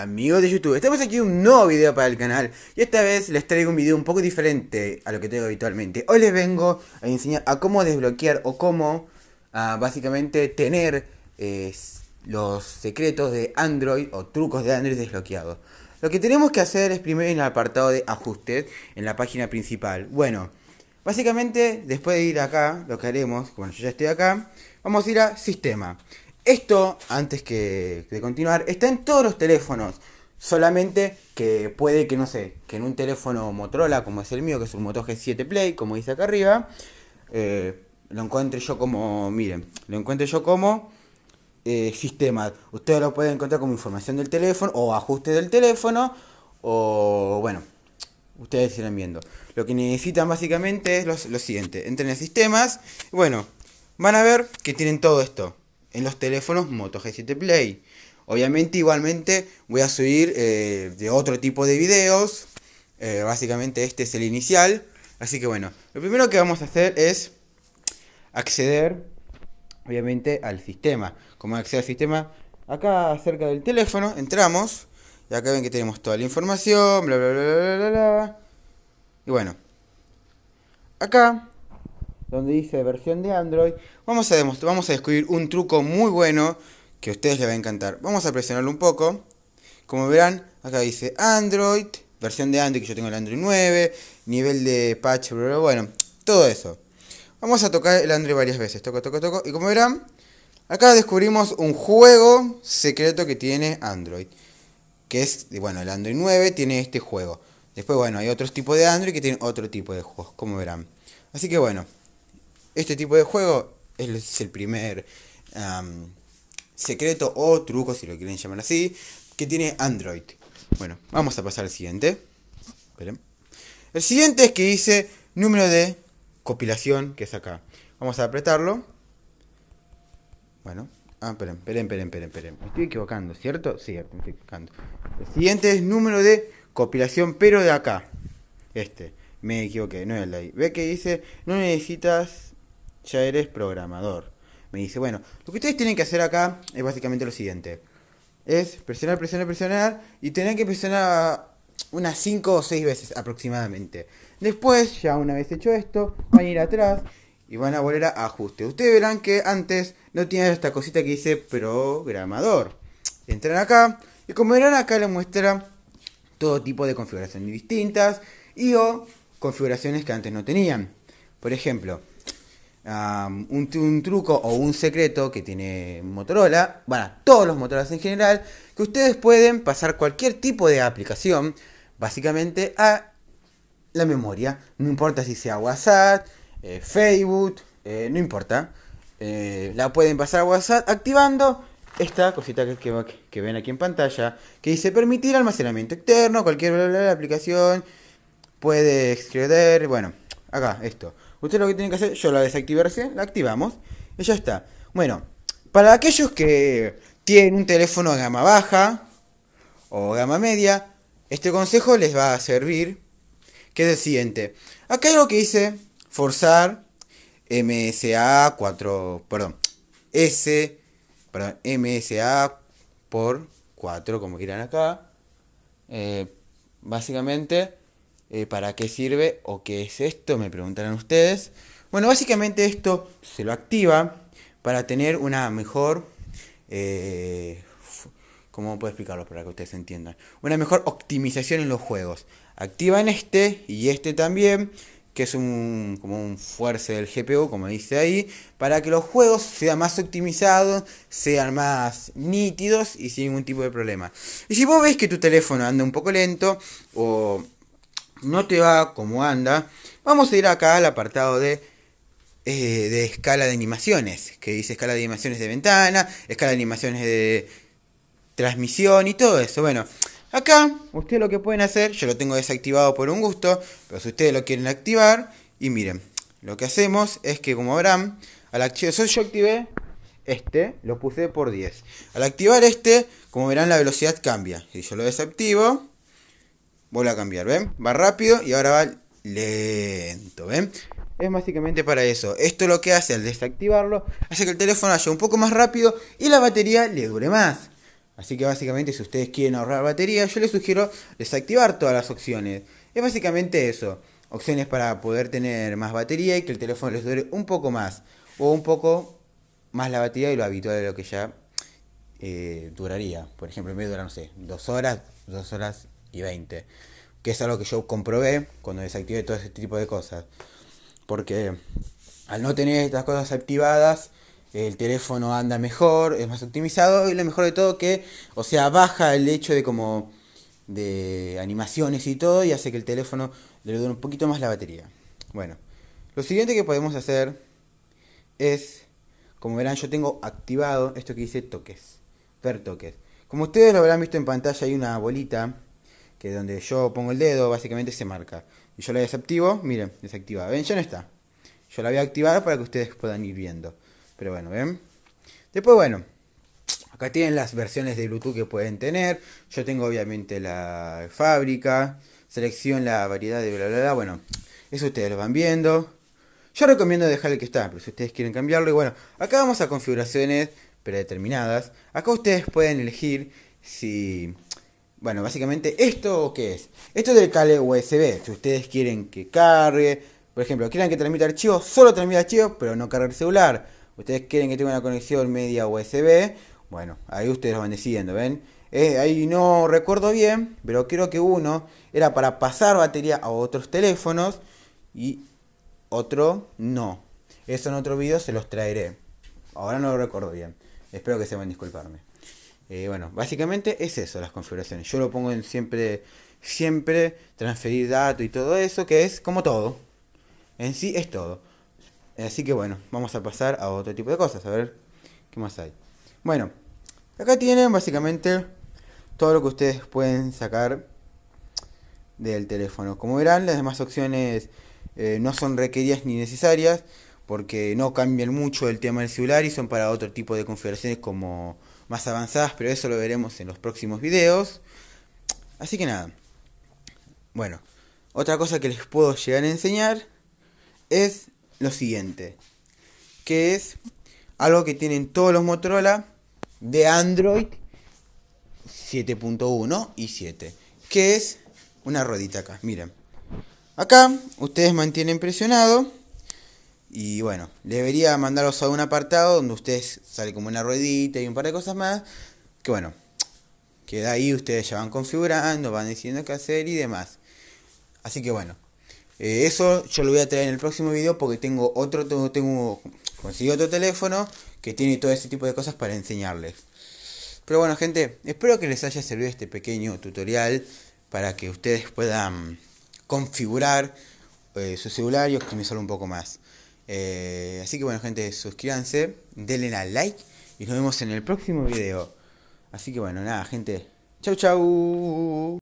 amigos de YouTube, estamos aquí en un nuevo video para el canal y esta vez les traigo un video un poco diferente a lo que tengo habitualmente. Hoy les vengo a enseñar a cómo desbloquear o cómo ah, básicamente tener eh, los secretos de Android o trucos de Android desbloqueados. Lo que tenemos que hacer es primero en el apartado de ajustes, en la página principal. Bueno, básicamente después de ir acá, lo que haremos, bueno yo ya estoy acá, vamos a ir a sistema. Esto, antes que de continuar, está en todos los teléfonos. Solamente que puede que, no sé, que en un teléfono Motorola, como es el mío, que es un Moto G7 Play, como dice acá arriba, eh, lo encuentre yo como, miren, lo encuentre yo como eh, sistema. Ustedes lo pueden encontrar como información del teléfono o ajuste del teléfono o, bueno, ustedes irán viendo. Lo que necesitan básicamente es lo siguiente. Entren en sistemas, bueno, van a ver que tienen todo esto en los teléfonos Moto G7 Play. Obviamente igualmente voy a subir eh, de otro tipo de videos. Eh, básicamente este es el inicial. Así que bueno, lo primero que vamos a hacer es acceder obviamente al sistema. Como acceder al sistema, acá acerca del teléfono entramos. Y acá ven que tenemos toda la información, bla, bla, bla, bla. Y bueno, acá donde dice versión de Android, vamos a, vamos a descubrir un truco muy bueno que a ustedes les va a encantar. Vamos a presionarlo un poco. Como verán, acá dice Android, versión de Android, que yo tengo el Android 9, nivel de patch, bueno, todo eso. Vamos a tocar el Android varias veces. Toco, toco, toco. Y como verán, acá descubrimos un juego secreto que tiene Android. Que es, bueno, el Android 9 tiene este juego. Después, bueno, hay otros tipos de Android que tienen otro tipo de juegos, como verán. Así que bueno este tipo de juego es el primer secreto o truco, si lo quieren llamar así, que tiene Android. Bueno, vamos a pasar al siguiente. El siguiente es que dice número de compilación, que es acá. Vamos a apretarlo. Bueno, ah, esperen, esperen, esperen, esperen, esperen. Me estoy equivocando, ¿cierto? Sí, estoy equivocando. El siguiente es número de compilación, pero de acá. Este, me equivoqué, no es el de ahí. Ve que dice, no necesitas ya eres programador. Me dice, bueno, lo que ustedes tienen que hacer acá es básicamente lo siguiente. Es presionar, presionar, presionar y tener que presionar unas 5 o 6 veces aproximadamente. Después, ya una vez hecho esto, van a ir atrás y van a volver a ajuste. Ustedes verán que antes no tiene esta cosita que dice programador. Entran acá y como verán acá les muestra todo tipo de configuraciones distintas y o configuraciones que antes no tenían. Por ejemplo, un, truco o un secreto que tiene Motorola, bueno, todos los Motorola en general, que ustedes pueden pasar cualquier tipo de aplicación, básicamente, a la memoria. No importa si sea WhatsApp, eh, Facebook, eh, no importa. Eh, la pueden pasar a WhatsApp activando esta cosita que, ven aquí en pantalla, que dice permitir almacenamiento externo, cualquier aplicación puede exceder, bueno acá, esto. Usted lo que tiene que hacer, yo la desactivé la activamos y ya está. Bueno, para aquellos que tienen un teléfono de gama baja o gama media, este consejo les va a servir, que es el siguiente. Acá es lo que hice forzar MSA 4, perdón, S, perdón, MSA por 4, como quieran acá. Eh, básicamente, eh, para qué sirve o qué es esto, me preguntarán ustedes. Bueno, básicamente esto se lo activa para tener una mejor... Eh, ¿Cómo puedo explicarlo para que ustedes entiendan? Una mejor optimización en los juegos. Activan este y este también, que es un, como un fuerza del GPU, como dice ahí, para que los juegos sean más optimizados, sean más nítidos y sin ningún tipo de problema. Y si vos ves que tu teléfono anda un poco lento o no te va como anda, vamos a ir acá al apartado de, eh, de escala de animaciones, que dice escala de animaciones de ventana, escala de animaciones de transmisión y todo eso. Bueno, acá ustedes lo que pueden hacer, yo lo tengo desactivado por un gusto, pero si ustedes lo quieren activar, y miren, lo que hacemos es que como verán, al yo activé este, lo puse por 10. Al activar este, como verán la velocidad cambia. Si yo lo desactivo, Vuelve a cambiar, ¿ven? Va rápido y ahora va lento, ¿ven? Es básicamente para eso. Esto lo que hace al desactivarlo, hace que el teléfono haya un poco más rápido y la batería le dure más. Así que básicamente si ustedes quieren ahorrar batería, yo les sugiero desactivar todas las opciones. Es básicamente eso. Opciones para poder tener más batería y que el teléfono les dure un poco más. O un poco más la batería y lo habitual de lo que ya eh, duraría. Por ejemplo, en vez de durar, no sé, dos horas, dos horas 20. Que es algo que yo comprobé cuando desactivé todo ese tipo de cosas. Porque al no tener estas cosas activadas, el teléfono anda mejor, es más optimizado y lo mejor de todo que, o sea, baja el hecho de como de animaciones y todo y hace que el teléfono le dure un poquito más la batería. Bueno, lo siguiente que podemos hacer es, como verán, yo tengo activado esto que dice toques, ver toques. Como ustedes lo habrán visto en pantalla hay una bolita que donde yo pongo el dedo básicamente se marca. Y yo la desactivo, miren, desactivada. ¿Ven? Ya no está. Yo la voy a activar para que ustedes puedan ir viendo. Pero bueno, ¿ven? Después, bueno, acá tienen las versiones de Bluetooth que pueden tener. Yo tengo obviamente la fábrica, selección la variedad de bla bla bla. Bueno, eso ustedes lo van viendo. Yo recomiendo dejar el que está, pero si ustedes quieren cambiarlo, y bueno, acá vamos a configuraciones predeterminadas. Acá ustedes pueden elegir si bueno, básicamente, ¿esto qué es? Esto es del cable USB. Si ustedes quieren que cargue, por ejemplo, quieran que transmita archivos, solo transmite archivos, pero no cargue el celular. Ustedes quieren que tenga una conexión media USB. Bueno, ahí ustedes lo van decidiendo, ¿ven? Eh, ahí no recuerdo bien, pero creo que uno era para pasar batería a otros teléfonos y otro no. Eso en otro video se los traeré. Ahora no lo recuerdo bien. Espero que se a disculparme. Eh, bueno, básicamente es eso, las configuraciones. Yo lo pongo en siempre, siempre, transferir datos y todo eso, que es como todo. En sí es todo. Así que bueno, vamos a pasar a otro tipo de cosas, a ver qué más hay. Bueno, acá tienen básicamente todo lo que ustedes pueden sacar del teléfono. Como verán, las demás opciones eh, no son requeridas ni necesarias porque no cambian mucho el tema del celular y son para otro tipo de configuraciones como más avanzadas, pero eso lo veremos en los próximos videos. Así que nada. Bueno, otra cosa que les puedo llegar a enseñar es lo siguiente, que es algo que tienen todos los Motorola de Android 7.1 y 7, que es una ruedita acá, miren. Acá ustedes mantienen presionado y bueno, debería mandaros a un apartado donde ustedes sale como una ruedita y un par de cosas más. Que bueno, queda ahí ustedes ya van configurando, van diciendo qué hacer y demás. Así que bueno, eh, eso yo lo voy a traer en el próximo video porque tengo otro, tengo, tengo, otro teléfono que tiene todo ese tipo de cosas para enseñarles. Pero bueno gente, espero que les haya servido este pequeño tutorial para que ustedes puedan configurar eh, su celular y optimizarlo un poco más. Eh, así que bueno, gente, suscríbanse, denle al like y nos vemos en el próximo video. Así que bueno, nada, gente. Chau, chau.